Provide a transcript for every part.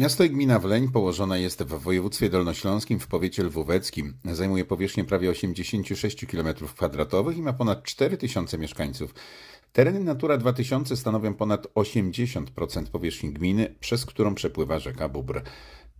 Miasto i gmina Wleń położona jest w województwie dolnośląskim w powiecie lwóweckim. Zajmuje powierzchnię prawie 86 km2 i ma ponad 4000 mieszkańców. Tereny Natura 2000 stanowią ponad 80% powierzchni gminy, przez którą przepływa rzeka Bóbr.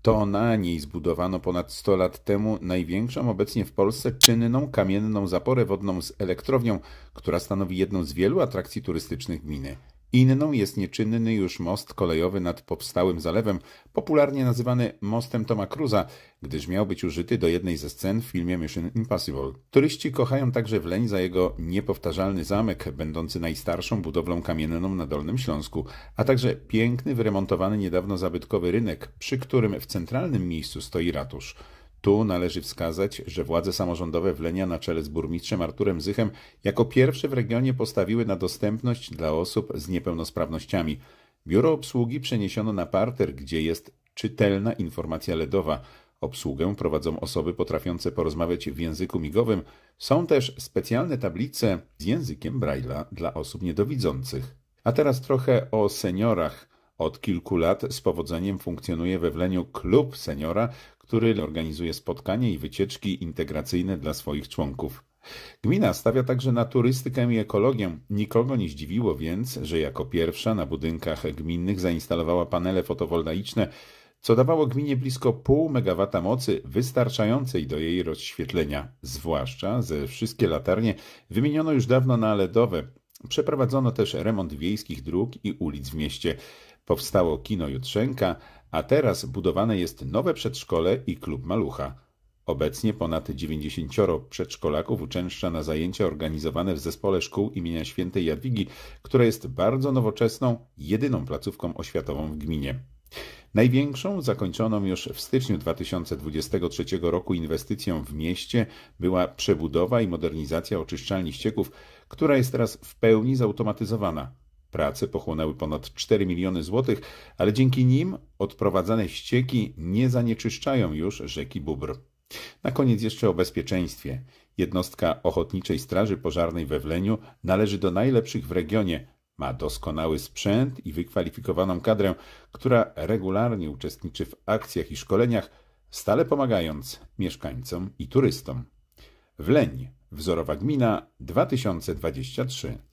To na niej zbudowano ponad 100 lat temu największą obecnie w Polsce czynną kamienną zaporę wodną z elektrownią, która stanowi jedną z wielu atrakcji turystycznych gminy. Inną jest nieczynny już most kolejowy nad powstałym zalewem, popularnie nazywany mostem Toma Cruza, gdyż miał być użyty do jednej ze scen w filmie Mission Impossible. Turyści kochają także Wleń za jego niepowtarzalny zamek, będący najstarszą budowlą kamienną na Dolnym Śląsku, a także piękny, wyremontowany niedawno zabytkowy rynek, przy którym w centralnym miejscu stoi ratusz. Tu należy wskazać, że władze samorządowe Lenia na czele z burmistrzem Arturem Zychem jako pierwsze w regionie postawiły na dostępność dla osób z niepełnosprawnościami. Biuro obsługi przeniesiono na parter, gdzie jest czytelna informacja LEDowa. Obsługę prowadzą osoby potrafiące porozmawiać w języku migowym. Są też specjalne tablice z językiem Braille'a dla osób niedowidzących. A teraz trochę o seniorach. Od kilku lat z powodzeniem funkcjonuje we Wleniu klub seniora, który organizuje spotkania i wycieczki integracyjne dla swoich członków. Gmina stawia także na turystykę i ekologię. Nikogo nie zdziwiło więc, że jako pierwsza na budynkach gminnych zainstalowała panele fotowoltaiczne, co dawało gminie blisko pół megawata mocy wystarczającej do jej rozświetlenia, zwłaszcza ze wszystkie latarnie wymieniono już dawno na LEDowe. Przeprowadzono też remont wiejskich dróg i ulic w mieście. Powstało kino Jutrzenka, a teraz budowane jest nowe przedszkole i klub malucha. Obecnie ponad 90 przedszkolaków uczęszcza na zajęcia organizowane w Zespole Szkół imienia Świętej Jadwigi, która jest bardzo nowoczesną, jedyną placówką oświatową w gminie. Największą, zakończoną już w styczniu 2023 roku inwestycją w mieście była przebudowa i modernizacja oczyszczalni ścieków, która jest teraz w pełni zautomatyzowana. Prace pochłonęły ponad 4 miliony złotych, ale dzięki nim odprowadzane ścieki nie zanieczyszczają już rzeki Bóbr. Na koniec jeszcze o bezpieczeństwie. Jednostka Ochotniczej Straży Pożarnej we Wleniu należy do najlepszych w regionie. Ma doskonały sprzęt i wykwalifikowaną kadrę, która regularnie uczestniczy w akcjach i szkoleniach, stale pomagając mieszkańcom i turystom. Wleń, wzorowa gmina 2023.